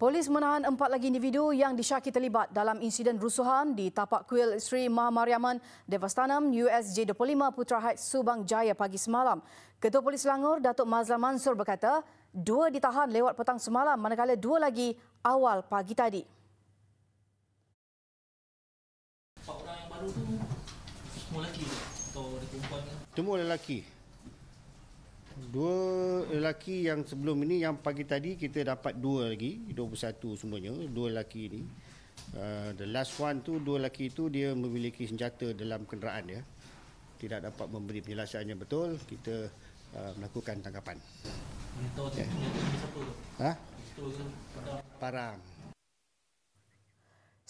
Polis menahan empat lagi individu yang disyaki terlibat dalam insiden rusuhan di tapak kuil Sri Mahamariaman Devastanam USJ 25 Putraheights Subang Jaya pagi semalam. Ketua Polis Selangor Datuk Mazlan Mansur berkata, dua ditahan lewat petang semalam manakala dua lagi awal pagi tadi. Empat orang yang baru tu semua lelaki atau ada perempuan? Semua lelaki. Dua lelaki yang sebelum ini yang pagi tadi kita dapat dua lagi 21 semuanya dua lelaki ini uh, the last one tu dua lelaki itu dia memiliki senjata dalam kenderaan ya tidak dapat memberi penjelasan yang betul kita uh, melakukan tangkapan Tahu okay. Ha? Parang.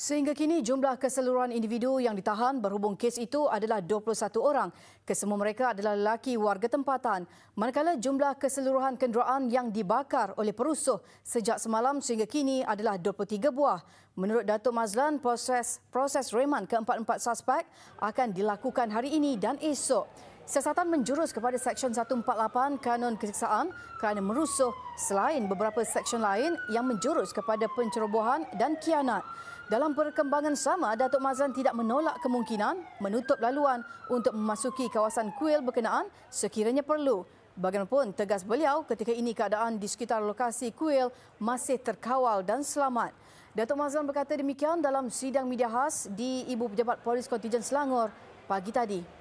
Sehingga kini jumlah keseluruhan individu yang ditahan berhubung kes itu adalah 21 orang. Kesemua mereka adalah lelaki warga tempatan. Manakala jumlah keseluruhan kenderaan yang dibakar oleh perusuh sejak semalam sehingga kini adalah 23 buah. Menurut Datuk Mazlan, proses proses reman keempat-empat suspek akan dilakukan hari ini dan esok siasatan menjurus kepada Seksyen 148 Kanun Kesiksaan kerana merusuh selain beberapa seksyen lain yang menjurus kepada pencerobohan dan kianat. Dalam perkembangan sama, Datuk Mazlan tidak menolak kemungkinan menutup laluan untuk memasuki kawasan kuil berkenaan sekiranya perlu. Bagaimanapun, tegas beliau ketika ini keadaan di sekitar lokasi kuil masih terkawal dan selamat. Datuk Mazlan berkata demikian dalam sidang media khas di Ibu Pejabat Polis Kontijen Selangor pagi tadi.